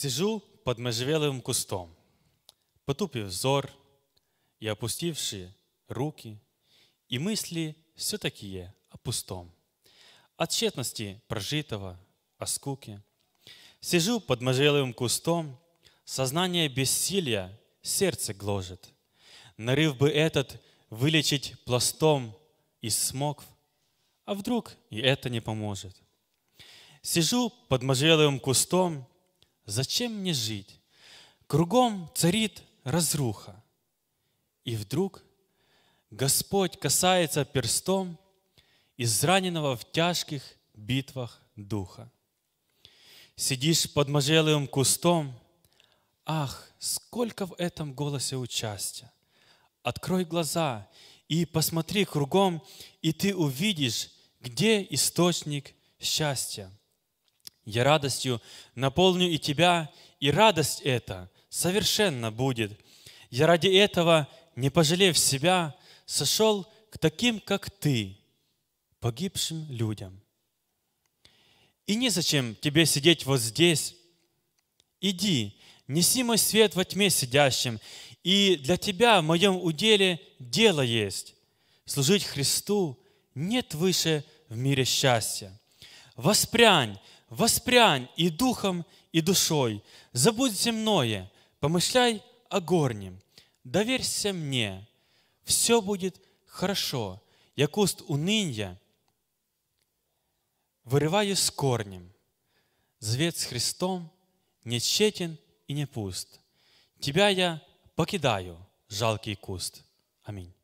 Сижу под можжевеловым кустом, потупив взор и опустившие руки, и мысли все такие о пустом, о тщетности прожитого, о скуке. Сижу под можжевеловым кустом, сознание бессилия сердце гложет. Нарыв бы этот вылечить пластом из смог, а вдруг и это не поможет. Сижу под можжевеловым кустом — Зачем мне жить? Кругом царит разруха. И вдруг Господь касается перстом израненного в тяжких битвах духа. Сидишь под можелым кустом, ах, сколько в этом голосе участия. Открой глаза и посмотри кругом, и ты увидишь, где источник счастья. Я радостью наполню и тебя, и радость эта совершенно будет. Я ради этого, не пожалев себя, сошел к таким, как ты, погибшим людям. И незачем тебе сидеть вот здесь. Иди, неси мой свет во тьме сидящим, и для тебя в моем уделе дело есть. Служить Христу нет выше в мире счастья. Воспрянь, воспрянь и духом, и душой, забудь земное, помышляй о горнем, доверься мне, все будет хорошо, я куст унынья вырываю с корнем, завет с Христом не тщетен и не пуст. Тебя я покидаю, жалкий куст. Аминь.